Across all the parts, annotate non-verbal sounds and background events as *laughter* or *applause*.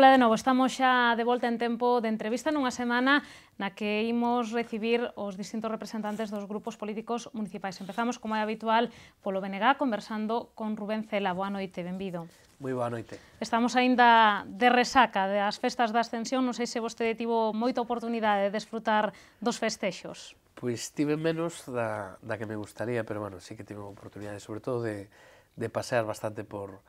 Ola de novo, estamos xa de volta en tempo de entrevista nunha semana na que imos recibir os distintos representantes dos grupos políticos municipais. Empezamos, como é habitual, polo BNG conversando con Rubén Cela. Boa noite, benvido. Moi boa noite. Estamos aínda de resaca das festas da Ascensión. Non sei se vostede tivo moita oportunidade de desfrutar dos festexos. Pois tive menos da, da que me gustaría, pero bueno, sí que tive oportunidade, sobre todo, de, de pasear bastante por,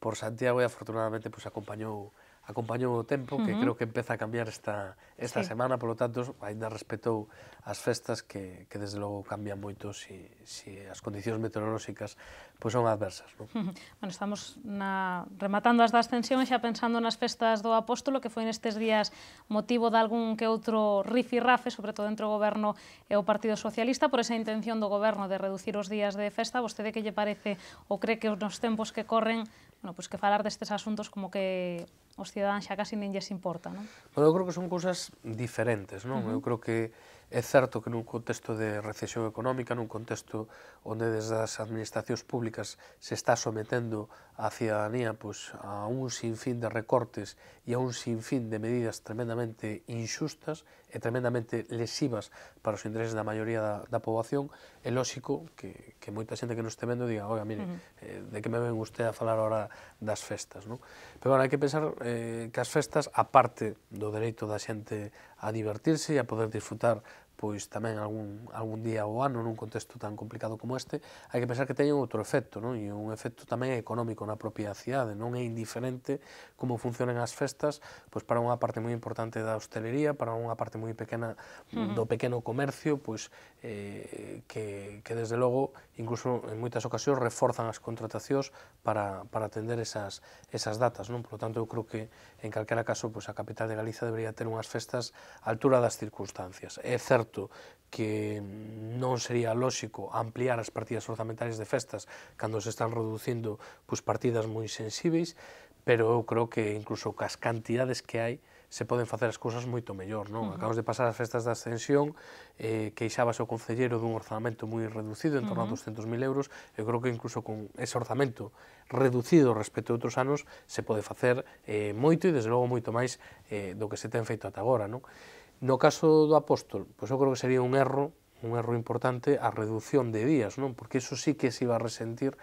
por Santiago e afortunadamente pues, pois acompañou acompañou o tempo, que uh -huh. creo que empeza a cambiar esta, esta sí. semana, polo tanto, ainda respetou as festas que, que desde logo cambian moito se si, si as condicións meteorolóxicas pues, pois, son adversas. Non? Uh -huh. Bueno, estamos na, rematando as da ascensión e xa pensando nas festas do Apóstolo, que foi nestes días motivo de algún que outro rifirrafe, sobre todo entre o Goberno e o Partido Socialista, por esa intención do Goberno de reducir os días de festa. Vostede que lle parece ou cree que nos tempos que corren bueno, pois pues que falar destes asuntos como que os cidadáns xa casi nin lles importa, non? Bueno, eu creo que son cousas diferentes, non? Uh -huh. Eu creo que É certo que nun contexto de recesión económica, nun contexto onde desde as administracións públicas se está sometendo a cidadanía pois, a un sinfín de recortes e a un sinfín de medidas tremendamente inxustas e tremendamente lesivas para os intereses da maioría da, da poboación, é lóxico que, que moita xente que non este vendo diga, oiga, mire, uh -huh. eh, de que me ven usted a falar ahora das festas, non? Pero, bueno, hai que pensar eh, que as festas, aparte do dereito da xente a divertirse e a poder disfrutar pois tamén algún, algún día ao ano nun contexto tan complicado como este, hai que pensar que teñen outro efecto, non? e un efecto tamén económico na propia cidade, non é indiferente como funcionan as festas, pois para unha parte moi importante da hostelería, para unha parte moi pequena do pequeno comercio, pois eh, que, que desde logo, incluso en moitas ocasións, reforzan as contratacións para, para atender esas, esas datas. Non? Por lo tanto, eu creo que en calquera caso, pois a capital de Galiza debería ter unhas festas á altura das circunstancias. É certo certo que non sería lóxico ampliar as partidas orzamentarias de festas cando se están reducindo pois, partidas moi sensíveis, pero eu creo que incluso cas cantidades que hai se poden facer as cousas moito mellor, non? Uh -huh. Acabamos de pasar as festas da Ascensión, eh, queixabase o Concellero dun orzamento moi reducido, en torno uh -huh. a 200.000 euros, eu creo que incluso con ese orzamento reducido respecto a outros anos, se pode facer eh, moito e, desde logo, moito máis eh, do que se ten feito ata agora, non? No caso do apóstol, pois eu creo que sería un erro, un erro importante a redución de días, non? Porque eso sí que se iba a resentir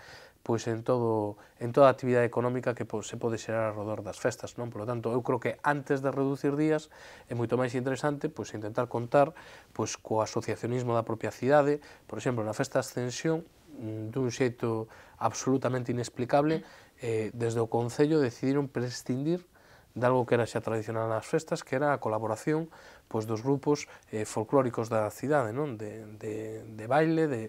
pois en todo en toda a actividade económica que pois, se pode xerar ao redor das festas, non? Por lo tanto, eu creo que antes de reducir días é moito máis interesante pois intentar contar pois co asociacionismo da propia cidade, por exemplo, na festa Ascensión mm, dun xeito absolutamente inexplicable, eh, desde o Concello decidiron prescindir de algo que era xa tradicional nas festas, que era a colaboración pois dos grupos eh, folclóricos da cidade, non? De, de, de baile, de,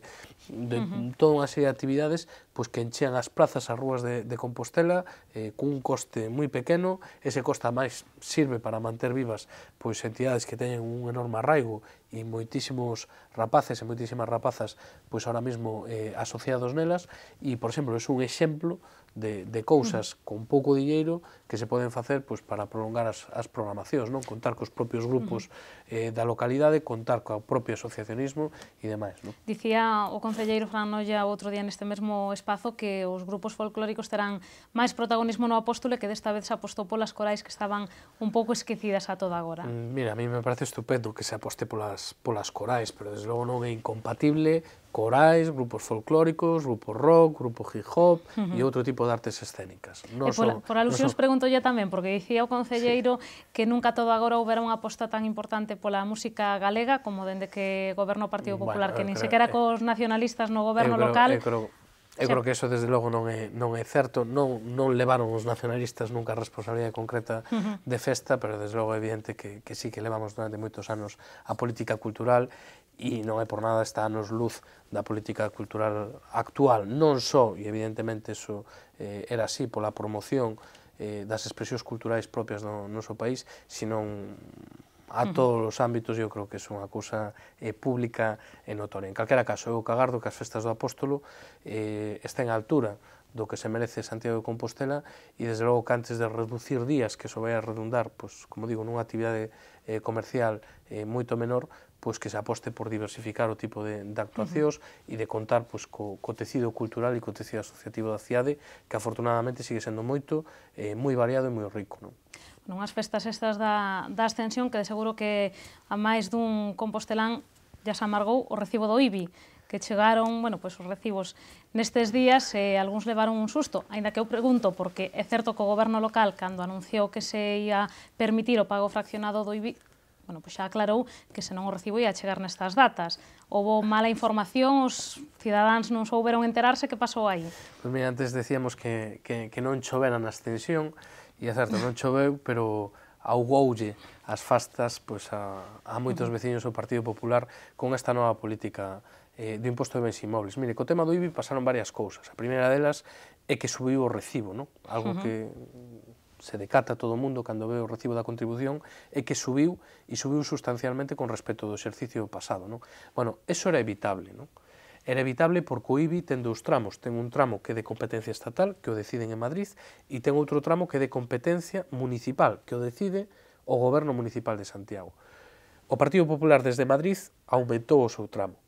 de uh -huh. toda unha serie de actividades pois que enchean as plazas, as rúas de, de Compostela, eh, cun coste moi pequeno, ese coste máis sirve para manter vivas pois entidades que teñen un enorme arraigo e moitísimos rapaces e moitísimas rapazas pois ahora mesmo eh, asociados nelas e, por exemplo, é un exemplo de, de cousas con pouco diñeiro que se poden facer pois, para prolongar as, as programacións, non contar cos propios grupos eh, da localidade, contar coa propio asociacionismo e demais. No? Dicía o concelleiro Fran Noia outro día neste mesmo espazo que os grupos folclóricos terán máis protagonismo no apóstole que desta vez se apostou polas corais que estaban un pouco esquecidas a toda agora. Mm, mira, a mí me parece estupendo que se aposte polas, polas corais, pero desde logo non é incompatible corais, grupos folclóricos, grupo rock, grupo hip hop uh -huh. e outro tipo de artes escénicas. No e por, son, por alusións no son... preguntolle tamén, porque dicía o concelleiro sí. que nunca todo agora houbera unha aposta tan importante pola música galega como dende que goberno o Partido Popular, bueno, que nin creo, sequera eh, cos nacionalistas no goberno creo, local... Eu creo, eu creo que eso desde logo non é, non é certo, non, non levaron os nacionalistas nunca a responsabilidade concreta uh -huh. de festa, pero desde logo é evidente que, que sí que levamos durante moitos anos a política cultural e non é por nada está nos luz da política cultural actual, non só, e evidentemente eso eh, era así pola promoción eh, das expresións culturais propias do noso país, senón a todos os ámbitos, eu creo que é unha cousa eh, pública e notoria. En calquera caso, eu cagardo que as festas do apóstolo eh, estén a altura do que se merece Santiago de Compostela e desde logo que antes de reducir días que iso vai a redundar, pois, como digo, nunha actividade eh, comercial eh, moito menor, pois que se aposte por diversificar o tipo de, de actuacións uh -huh. e de contar pois, co, co tecido cultural e co tecido asociativo da cidade, que afortunadamente sigue sendo moito, eh, moi variado e moi rico. Non? unhas festas estas da, da ascensión, que de seguro que a máis dun compostelán ya se amargou o recibo do IBI, que chegaron, bueno, pois pues, os recibos nestes días, eh, algúns levaron un susto, aínda que eu pregunto, porque é certo que o goberno local, cando anunciou que se ia permitir o pago fraccionado do IBI, bueno, pois xa aclarou que se non o recibo ia chegar nestas datas. Houbo mala información, os cidadáns non souberon enterarse que pasou aí. Pois mira, antes decíamos que, que, que non chovera na extensión, e é certo, non choveu, pero augoulle as fastas pois, a, a moitos veciños do Partido Popular con esta nova política eh, do imposto de bens imóveis. Mire, co tema do IBI pasaron varias cousas. A primeira delas é que subiu o recibo, non? Algo uh -huh. que se decata todo o mundo cando ve o recibo da contribución é que subiu e subiu sustancialmente con respecto do exercicio pasado. Non? Bueno, eso era evitable. Non? Era evitable porque o IBI ten dous tramos. Ten un tramo que é de competencia estatal, que o deciden en Madrid, e ten outro tramo que é de competencia municipal, que o decide o goberno municipal de Santiago. O Partido Popular desde Madrid aumentou o seu tramo.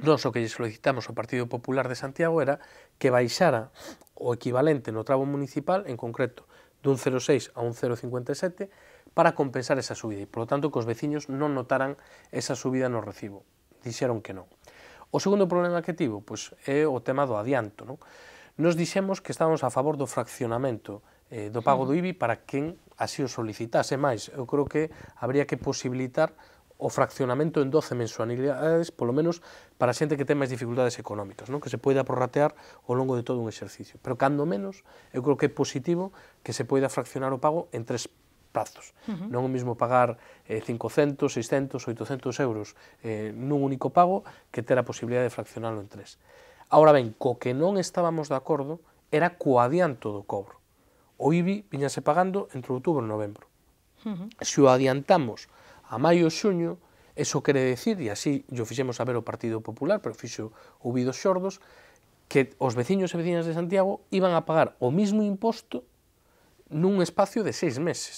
Nos o que lle solicitamos ao Partido Popular de Santiago era que baixara o equivalente no tramo municipal, en concreto, dun 0,6 a un 0,57 para compensar esa subida e, polo tanto, que os veciños non notaran esa subida no recibo. Dixeron que non. O segundo problema que tivo pois, é o tema do adianto. Non? Nos dixemos que estábamos a favor do fraccionamento eh, do pago do IBI para quen así o solicitase. máis. eu creo que habría que posibilitar o fraccionamento en 12 mensualidades, polo menos para xente que ten máis dificultades económicas, non? que se poida prorratear ao longo de todo un exercicio. Pero cando menos, eu creo que é positivo que se poida fraccionar o pago en tres prazos. Uh -huh. Non o mesmo pagar eh, 500, 600, 800 euros eh, nun único pago que ter a posibilidad de fraccionarlo en tres. Ahora ben, co que non estábamos de acordo era co adianto do cobro. O IBI viñase pagando entre outubro e novembro. Uh -huh. Se o adiantamos a maio e xuño, eso quere decir, e así yo fixemos saber o Partido Popular, pero fixo ouvidos xordos, que os veciños e veciñas de Santiago iban a pagar o mismo imposto nun espacio de seis meses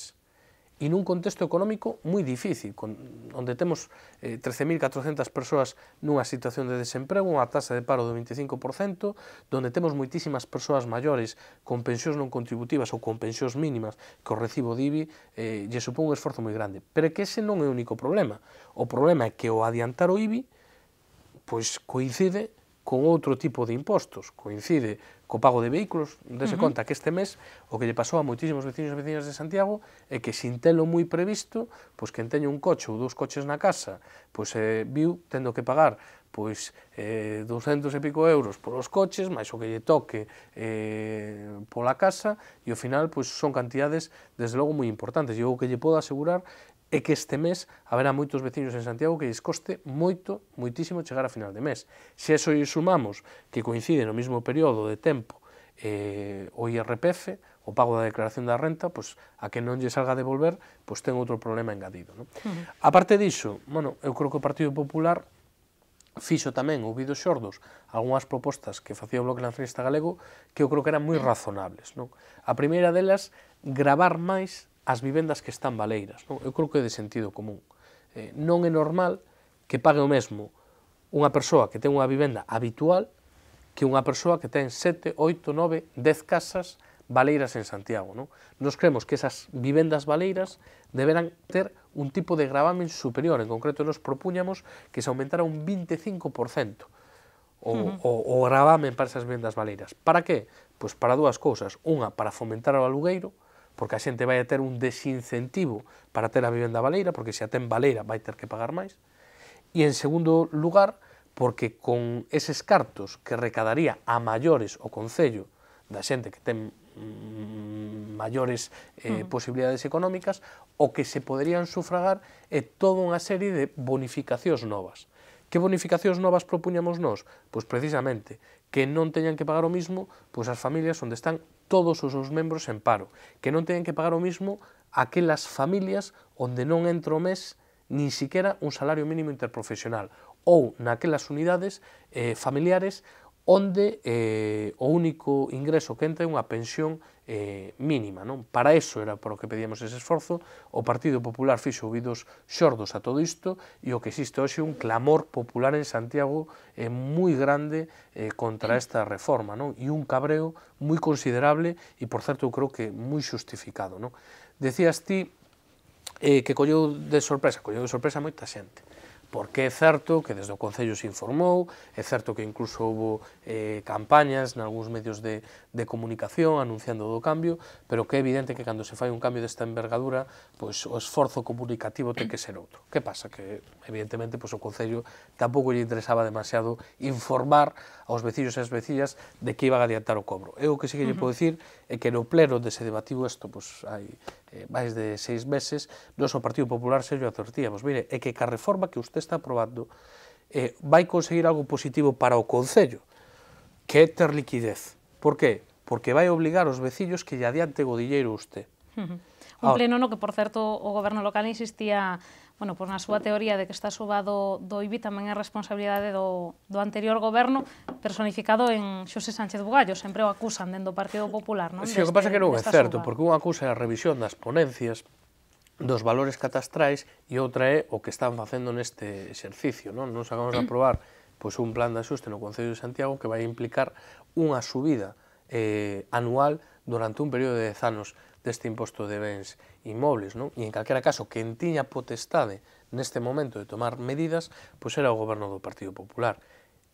e nun contexto económico moi difícil, con, onde temos eh, 13.400 persoas nunha situación de desemprego, unha tasa de paro do 25%, donde temos moitísimas persoas maiores con pensións non contributivas ou con pensións mínimas que o recibo de IBI eh, lle supón un esforzo moi grande. Pero é que ese non é o único problema. O problema é que o adiantar o IBI pois coincide con outro tipo de impostos, coincide co pago de vehículos, dese uh -huh. conta que este mes o que lle pasou a moitísimos vecinos e vecinas de Santiago é que sin telo moi previsto, pois quen teño un coche ou dous coches na casa, pois eh, viu tendo que pagar pois eh, 200 e pico euros polos coches, máis o que lle toque eh, pola casa, e ao final pois son cantidades, desde logo, moi importantes. E o que lle podo asegurar e que este mes haberá moitos veciños en Santiago que lles coste moito, moitísimo chegar a final de mes. Se eso e sumamos que coincide no mesmo período de tempo eh, o IRPF, o pago da declaración da renta, pois a que non lle salga a devolver, pois ten outro problema engadido. Non? Uh -huh. A parte diso, bueno, eu creo que o Partido Popular fixo tamén ouvidos xordos algunhas propostas que facía o Bloque Nacionalista Galego que eu creo que eran moi razonables. Non? A primeira delas, gravar máis as vivendas que están baleiras. Non? Eu creo que é de sentido común. Eh, non é normal que pague o mesmo unha persoa que ten unha vivenda habitual que unha persoa que ten 7, 8, 9, 10 casas baleiras en Santiago. Non? Nos creemos que esas vivendas baleiras deberán ter un tipo de gravamen superior. En concreto, nos propuñamos que se aumentara un 25% o, uh hmm. -huh. o, o gravamen para esas vivendas baleiras. Para que? Pois para dúas cousas. Unha, para fomentar o alugueiro, porque a xente vai a ter un desincentivo para ter a vivenda baleira, porque se a ten baleira vai ter que pagar máis, e en segundo lugar, porque con eses cartos que recadaría a maiores o Concello da xente que ten mm, maiores eh, uh -huh. posibilidades económicas, o que se poderían sufragar é toda unha serie de bonificacións novas. Que bonificacións novas propuñamos nós? Pois precisamente que non teñan que pagar o mismo pois as familias onde están todos os seus membros en paro, que non teñen que pagar o mismo aquelas familias onde non entra o mes nin siquiera un salario mínimo interprofesional ou naquelas unidades eh, familiares onde eh, o único ingreso que entra é unha pensión eh, mínima. Non? Para eso era para o que pedíamos ese esforzo, o Partido Popular fixo ouvidos xordos a todo isto e o que existe hoxe un clamor popular en Santiago eh, moi grande eh, contra esta reforma non? e un cabreo moi considerable e, por certo, eu creo que moi xustificado. Non? Decías ti eh, que colleu de sorpresa, colleu de sorpresa moita xente porque é certo que desde o Concello se informou, é certo que incluso houve eh, campañas algúns medios de, de comunicación anunciando do cambio, pero que é evidente que cando se fai un cambio desta envergadura, pois o esforzo comunicativo ten que ser outro. Que pasa? Que evidentemente pois, o Concello tampouco lle interesaba demasiado informar aos veciños e as veciñas de que iban a adiantar o cobro. Eu o que sí que lle podo dicir é que no pleno onde se debatiu isto pois, hai eh, máis de seis meses, nos o Partido Popular se lle advertíamos, pois mire, é que ca reforma que usted está aprobando eh, vai conseguir algo positivo para o Concello, que é ter liquidez. Por que? Porque vai obligar os veciños que lle adianten o diñeiro usted. Uh -huh. Un Ahora, pleno no que, por certo, o goberno local insistía bueno, por na súa teoría de que está suba do, do IBI tamén é responsabilidade do, do anterior goberno personificado en Xosé Sánchez Bugallo, sempre o acusan dentro do Partido Popular, non? sí, o que pasa que non é certo, suba. porque unha acusa é a revisión das ponencias dos valores catastrais e outra é o que están facendo neste exercicio, non? Nos acabamos de *clears throat* aprobar pois un plan de axuste no Concello de Santiago que vai implicar unha subida eh, anual durante un período de 10 anos deste imposto de bens inmobles, non? E en calquera caso, quen tiña potestade neste momento de tomar medidas, pois era o goberno do Partido Popular.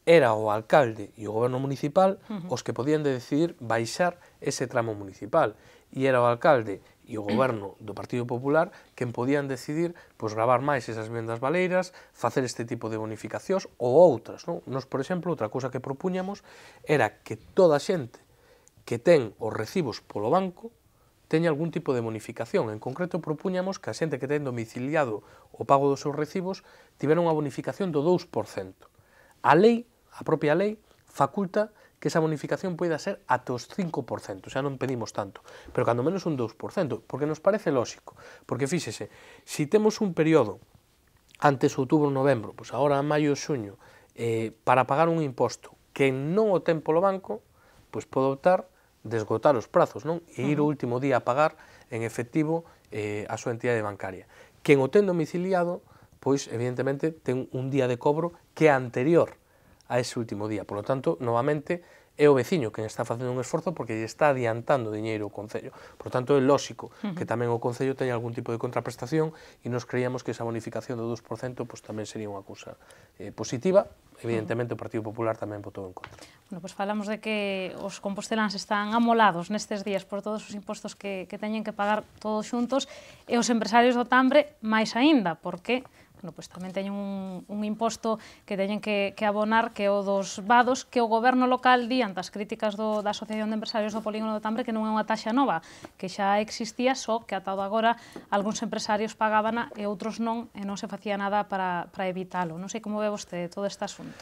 Era o alcalde e o goberno municipal os que podían de decidir baixar ese tramo municipal. E era o alcalde e o goberno do Partido Popular quen podían decidir pois, gravar máis esas vendas baleiras, facer este tipo de bonificacións ou outras. Non? Nos, por exemplo, outra cousa que propuñamos era que toda a xente que ten os recibos polo banco teña algún tipo de bonificación. En concreto, propuñamos que a xente que ten domiciliado o pago dos seus recibos tivera unha bonificación do 2%. A lei, a propia lei, faculta que esa bonificación poida ser ata os 5%, xa non pedimos tanto, pero cando menos un 2%, porque nos parece lóxico, porque fíxese, se temos un período antes outubro, novembro, pois agora maio, xuño, eh, para pagar un imposto que non o ten polo banco, pois pode optar de os prazos, non? E ir o último día a pagar en efectivo eh, a súa entidade bancaria. Quen o ten domiciliado, pois, evidentemente, ten un día de cobro que é anterior a ese último día. Por lo tanto, novamente, é o veciño que está facendo un esforzo porque lle está adiantando diñeiro o Concello. Por tanto, é lóxico uh -huh. que tamén o Concello teña algún tipo de contraprestación e nos creíamos que esa bonificación do 2% pues, pois, tamén sería unha cousa eh, positiva. Evidentemente, uh -huh. o Partido Popular tamén votou en contra. Bueno, pues pois falamos de que os composteláns están amolados nestes días por todos os impostos que, que teñen que pagar todos xuntos e os empresarios do Tambre máis aínda, porque bueno, pois tamén teñen un, un imposto que teñen que, que abonar que o dos vados que o goberno local di ante as críticas do, da Asociación de Empresarios do Polígono do Tambre que non é unha taxa nova, que xa existía só que atado agora algúns empresarios pagaban e outros non e non se facía nada para, para evitalo. Non sei como ve vostede todo este asunto.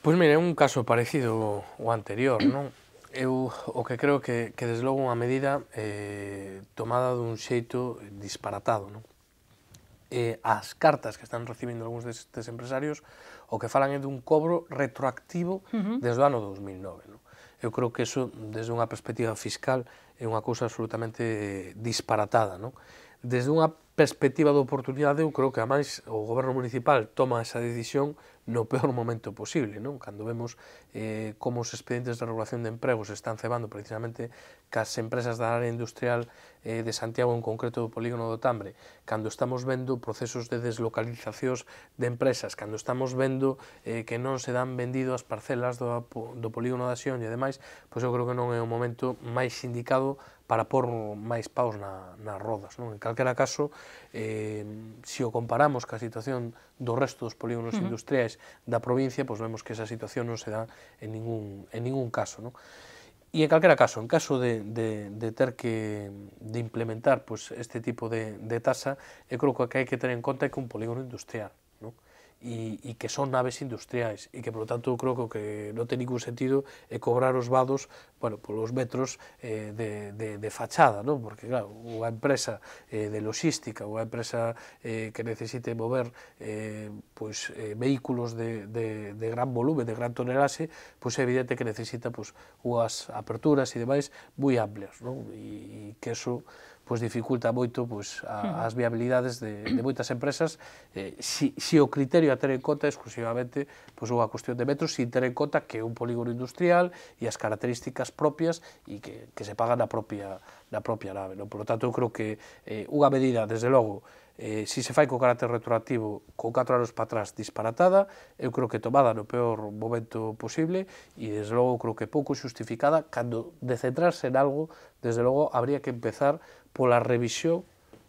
Pois mire, é un caso parecido ao anterior, non? Eu o que creo que, que desde logo unha medida eh, tomada dun xeito disparatado, non? eh, as cartas que están recibindo algúns destes empresarios, o que falan é dun cobro retroactivo uh -huh. desde o ano 2009. Non? Eu creo que eso, desde unha perspectiva fiscal, é unha cousa absolutamente disparatada. Non? Desde unha perspectiva de oportunidade, eu creo que, a máis, o goberno municipal toma esa decisión no peor momento posible, non? Cando vemos eh, como os expedientes de regulación de empregos están cebando precisamente cas empresas da área industrial eh, de Santiago, en concreto do polígono do Tambre, cando estamos vendo procesos de deslocalizacións de empresas, cando estamos vendo eh, que non se dan vendido as parcelas do, do polígono da Xión e demais, pois eu creo que non é o momento máis indicado para pôr máis paus na, nas rodas. Non? En calquera caso, eh, se o comparamos ca situación do resto dos polígonos uh -huh. industriais da provincia, pois vemos que esa situación non se dá en ningún, en ningún caso. Non? E en calquera caso, en caso de, de, de ter que de implementar pues, este tipo de, de tasa, eu creo que hai que ter en conta que un polígono industrial e, e que son naves industriais e que, polo tanto, eu creo que o que non ten ningún sentido é cobrar os vados bueno, polos metros eh, de, de, de fachada, non? porque, claro, unha empresa eh, de logística, unha empresa eh, que necesite mover eh, pois, eh, vehículos de, de, de gran volume, de gran tonelaxe, pois é evidente que necesita pois, unhas aperturas e demais moi amplias, non? e, e que eso pois dificulta moito pois, a, as viabilidades de, de moitas empresas eh, si, si o criterio a ter en conta exclusivamente pois, ou cuestión de metros sin ter en conta que é un polígono industrial e as características propias e que, que se pagan na propia, na propia nave. Non? Por lo tanto, eu creo que eh, unha medida, desde logo, eh, si se fai co carácter retroactivo con 4 anos para atrás disparatada, eu creo que tomada no peor momento posible e desde logo creo que pouco xustificada cando de centrarse en algo, desde logo habría que empezar pola revisión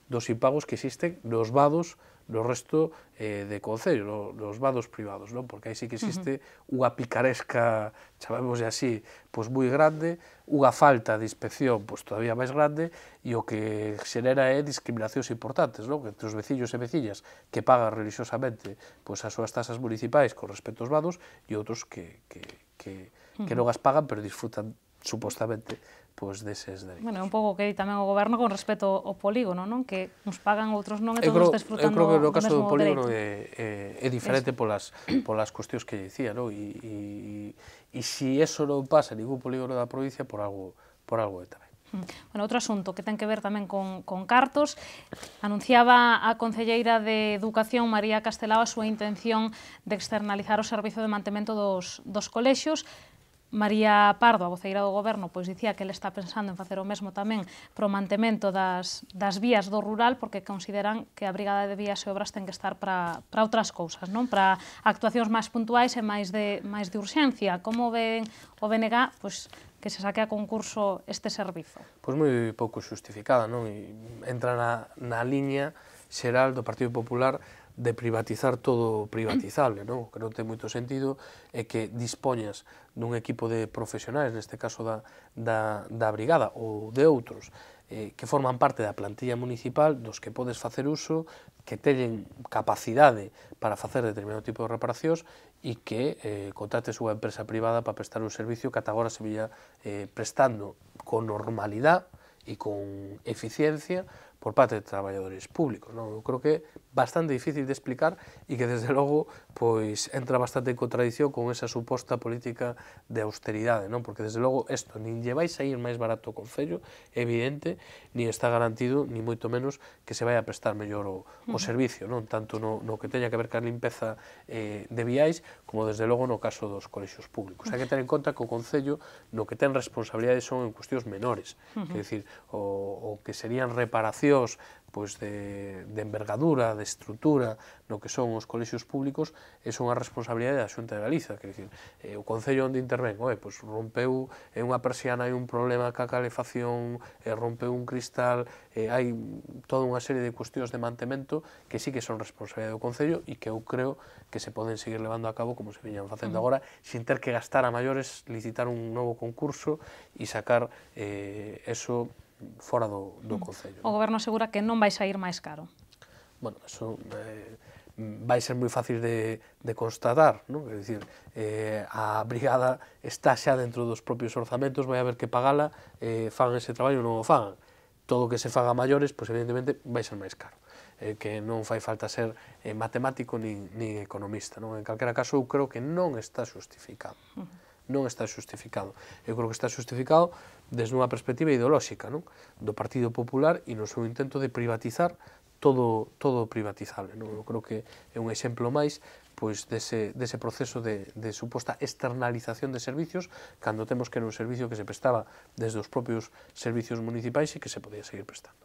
dos impagos que existen nos vados no resto eh, de concellos, no, nos vados privados, non? porque aí sí que existe uh -huh. unha picaresca, de así, pois moi grande, unha falta de inspección pois todavía máis grande, e o que xenera é discriminacións importantes, non? entre os veciños e veciñas que pagan religiosamente pois as súas tasas municipais con respecto aos vados, e outros que, que, que, uh -huh. que non as pagan, pero disfrutan supostamente pois deses dereitos. Bueno, é un pouco que di tamén o goberno con respecto ao polígono, non? Que nos pagan, outros non, e todos creo, desfrutando Eu creo que no caso do polígono é, é, é diferente es... polas, polas cuestións que dicía, non? E, e, e se si eso non pasa en ningún polígono da provincia, por algo, por algo é tamén. Hmm. Bueno, outro asunto que ten que ver tamén con, con cartos. Anunciaba a Concelleira de Educación, María Castelao, a súa intención de externalizar o servizo de mantemento dos, dos colexios. María Pardo, a voceira do goberno, pois dicía que ele está pensando en facer o mesmo tamén pro mantemento das, das vías do rural, porque consideran que a Brigada de Vías e Obras ten que estar para outras cousas, non? Para actuacións máis puntuais e máis de, máis de urxencia. Como ven o BNG, pois, que se saque a concurso este servizo? Pois moi pouco xustificada, non? E entra na, na liña xeral do Partido Popular de privatizar todo privatizable, non? que non ten moito sentido é que dispoñas dun equipo de profesionais, neste caso da, da, da brigada ou de outros, eh, que forman parte da plantilla municipal, dos que podes facer uso, que teñen capacidade para facer determinado tipo de reparacións e que eh, contrates unha empresa privada para prestar un servicio que ata agora se vía eh, prestando con normalidade e con eficiencia por parte de traballadores públicos. Non? Eu creo que é bastante difícil de explicar e que, desde logo, pois entra bastante en contradición con esa suposta política de austeridade, non? porque, desde logo, isto nin lle vai ir máis barato o Concello, evidente, ni está garantido, ni moito menos, que se vai a prestar mellor o, o servicio, non tanto no, no que teña que ver ca limpeza eh, de viais, como, desde logo, no caso dos colexios públicos. Hai que ter en conta que o Concello, no que ten responsabilidades son en cuestións menores, uh -huh. que decir, o, o que serían reparacións institucións pois de, de envergadura, de estrutura, no que son os colexios públicos, é unha responsabilidade da Xunta de Galiza, quer dizer, eh, o Concello onde interven, oe, pois rompeu é unha persiana, hai un problema ca calefacción, eh, rompeu un cristal, eh, hai toda unha serie de cuestións de mantemento que sí que son responsabilidade do Concello e que eu creo que se poden seguir levando a cabo como se viñan facendo uh mm. -huh. agora, sin ter que gastar a maiores, licitar un novo concurso e sacar eh, eso fora do, do Concello. O goberno asegura que non vai sair máis caro. Bueno, eso eh, vai ser moi fácil de, de constatar, non? É dicir, eh, a brigada está xa dentro dos propios orzamentos, vai haber que pagala, eh, fan ese traballo ou non o fan. Todo o que se faga maiores, pois evidentemente vai ser máis caro eh, que non fai falta ser eh, matemático nin, nin economista. Non? En calquera caso, eu creo que non está justificado. Uh -huh non está xustificado. Eu creo que está xustificado desde unha perspectiva ideolóxica, non? Do Partido Popular e no seu intento de privatizar todo todo privatizable, non? Eu creo que é un exemplo máis pois dese, dese proceso de, de suposta externalización de servicios cando temos que era un servicio que se prestaba desde os propios servicios municipais e que se podía seguir prestando.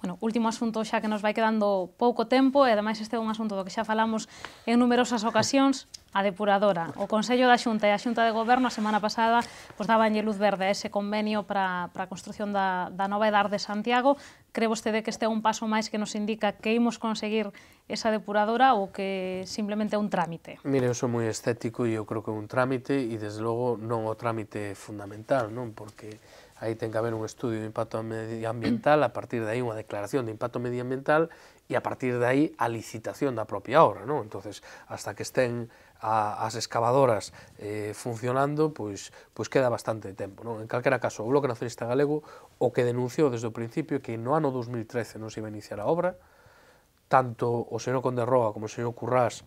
Bueno, último asunto xa que nos vai quedando pouco tempo e ademais este é un asunto do que xa falamos en numerosas ocasións, a depuradora. O Consello da Xunta e a Xunta de Goberno a semana pasada pois, dabanlle luz verde a ese convenio para, para a construción da, da nova edar de Santiago. Cree vostede que este é un paso máis que nos indica que imos conseguir esa depuradora ou que simplemente é un trámite? Mire, eu sou moi estético e eu creo que é un trámite e desde logo non o trámite fundamental, non? Porque Aí ten que haber un estudio de impacto medioambiental, a partir de aí unha declaración de impacto medioambiental e a partir de aí a licitación da propia obra, non? Entonces, hasta que estén a, as excavadoras eh, funcionando, pois, pois queda bastante tempo, non? En calquera caso, o Bloque Nacionalista Galego o que denunciou desde o principio que no ano 2013 non se iba a iniciar a obra, tanto o señor Roa como o señor Currás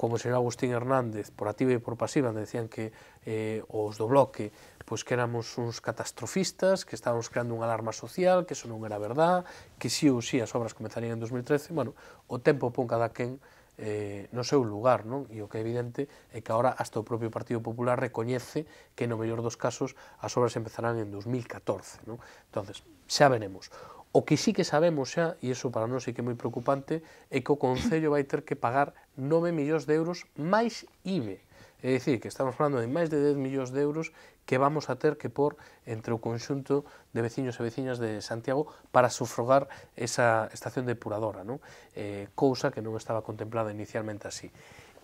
como será Agustín Hernández, por activa e por pasiva, me decían que eh, os do bloque pois que éramos uns catastrofistas, que estábamos creando unha alarma social, que eso non era verdad, que sí ou sí as obras comenzarían en 2013, bueno, o tempo pon cada quen eh, no seu lugar, non? E o que é evidente é que agora hasta o propio Partido Popular recoñece que no mellor dos casos as obras empezarán en 2014, non? Entonces, xa veremos. O que sí que sabemos xa, e iso para nós sí que é moi preocupante, é que o Concello vai ter que pagar 9 millóns de euros máis IBE. É dicir, que estamos falando de máis de 10 millóns de euros que vamos a ter que pôr entre o conxunto de veciños e veciñas de Santiago para sufrogar esa estación depuradora, non? Eh, cousa que non estaba contemplada inicialmente así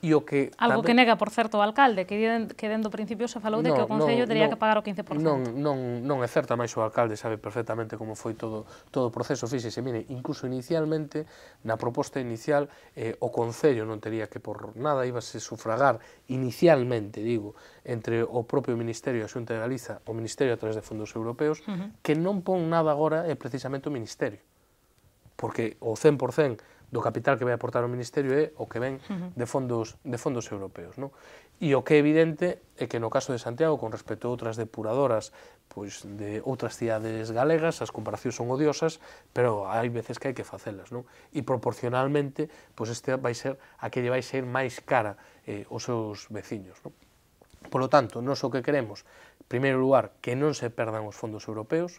e o que... Algo tamén... que nega, por certo, o alcalde, que, den, que dendo principio se falou de que o Concello non, teria que pagar o 15%. Non, non, non é certa, máis o alcalde sabe perfectamente como foi todo, todo o proceso, fíxese, mire, incluso inicialmente, na proposta inicial, eh, o Concello non teria que por nada, íbase sufragar inicialmente, digo, entre o propio Ministerio e a Xunta de Galiza, o Ministerio a través de fondos europeos, uh -huh. que non pon nada agora é eh, precisamente o Ministerio. Porque o 100% do capital que vai aportar o Ministerio é o que ven de fondos, de fondos europeos. Non? E o que é evidente é que no caso de Santiago, con respecto a outras depuradoras pois, de outras cidades galegas, as comparacións son odiosas, pero hai veces que hai que facelas. Non? E proporcionalmente, pois este vai ser a que lle vai ser máis cara eh, os seus veciños. Non? Por lo tanto, non o que queremos, en primeiro lugar, que non se perdan os fondos europeos,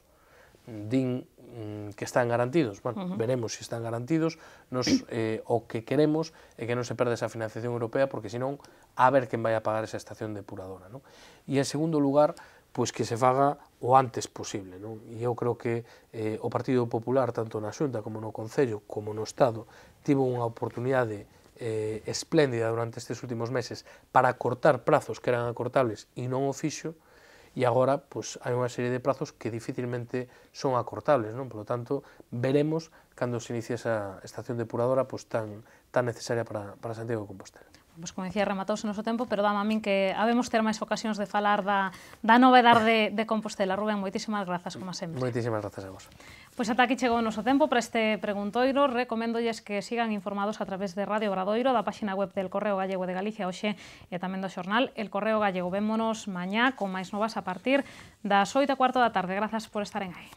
din mm, que están garantidos. Bueno, uh -huh. veremos se si están garantidos. Nos, *clears throat* eh, o que queremos é que non se perda esa financiación europea, porque senón, a ver quen vai a pagar esa estación depuradora. Non? E en segundo lugar, pois que se faga o antes posible. Non? E eu creo que eh, o Partido Popular, tanto na Xunta como no Concello, como no Estado, tivo unha oportunidade eh, espléndida durante estes últimos meses para cortar prazos que eran acortables e non o fixo, e agora pois, hai unha serie de prazos que dificilmente son acortables, non? Por lo tanto, veremos cando se inicia esa estación depuradora pois, tan, tan necesaria para, para Santiago de Compostela pois, como decía, rematouse o noso tempo, pero dame a min que habemos ter máis ocasións de falar da, da novedade de, de Compostela. Rubén, moitísimas grazas, como sempre. Moitísimas grazas a vos. Pois ata aquí chegou o noso tempo para este preguntoiro. Recoméndolles que sigan informados a través de Radio Obradoiro, da páxina web del Correo Gallego de Galicia hoxe e tamén do xornal El Correo Gallego. Vémonos mañá con máis novas a partir das 8 e cuarto da tarde. Grazas por estar en aí.